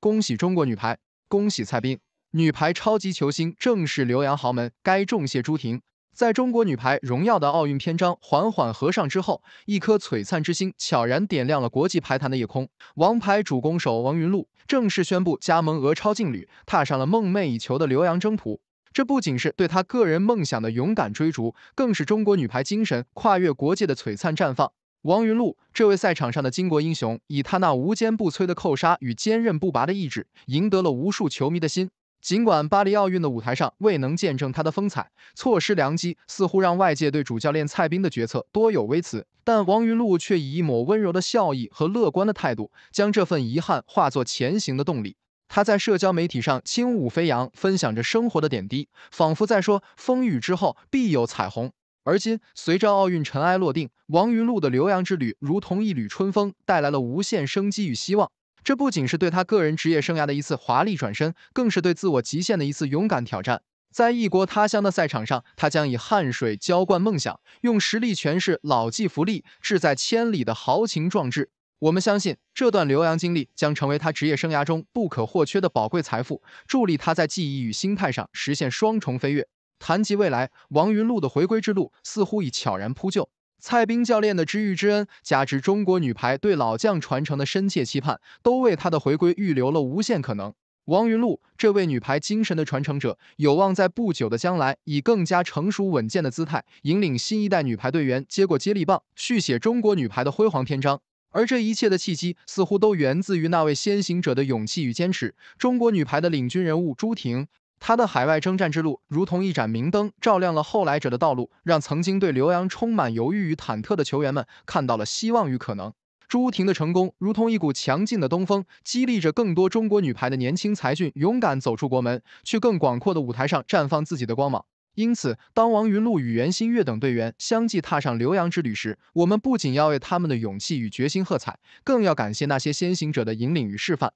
恭喜中国女排，恭喜蔡斌！女排超级球星正式留洋豪门，该重谢朱婷。在中国女排荣耀的奥运篇章缓缓合上之后，一颗璀璨之星悄然点亮了国际排坛的夜空。王牌主攻手王云璐正式宣布加盟俄超劲旅，踏上了梦寐以求的留洋征途。这不仅是对她个人梦想的勇敢追逐，更是中国女排精神跨越国界的璀璨绽放。王云露，这位赛场上的巾帼英雄，以他那无坚不摧的扣杀与坚韧不拔的意志，赢得了无数球迷的心。尽管巴黎奥运的舞台上未能见证他的风采，错失良机，似乎让外界对主教练蔡斌的决策多有微词，但王云露却以一抹温柔的笑意和乐观的态度，将这份遗憾化作前行的动力。他在社交媒体上轻舞飞扬，分享着生活的点滴，仿佛在说：风雨之后必有彩虹。而今，随着奥运尘埃落定，王云蕗的留洋之旅如同一缕春风，带来了无限生机与希望。这不仅是对他个人职业生涯的一次华丽转身，更是对自我极限的一次勇敢挑战。在异国他乡的赛场上，他将以汗水浇灌梦想，用实力诠释“老骥伏枥，志在千里的豪情壮志”。我们相信，这段留洋经历将成为他职业生涯中不可或缺的宝贵财富，助力他在技艺与心态上实现双重飞跃。谈及未来，王云露的回归之路似乎已悄然铺就。蔡斌教练的知遇之恩，加之中国女排对老将传承的深切期盼，都为她的回归预留了无限可能。王云露，这位女排精神的传承者，有望在不久的将来以更加成熟稳健的姿态，引领新一代女排队员接过接力棒，续写中国女排的辉煌篇章。而这一切的契机，似乎都源自于那位先行者的勇气与坚持。中国女排的领军人物朱婷。他的海外征战之路如同一盏明灯，照亮了后来者的道路，让曾经对刘洋充满犹豫与忐忑的球员们看到了希望与可能。朱婷的成功如同一股强劲的东风，激励着更多中国女排的年轻才俊勇敢走出国门，去更广阔的舞台上绽放自己的光芒。因此，当王云璐与袁心玥等队员相继踏上留洋之旅时，我们不仅要为他们的勇气与决心喝彩，更要感谢那些先行者的引领与示范。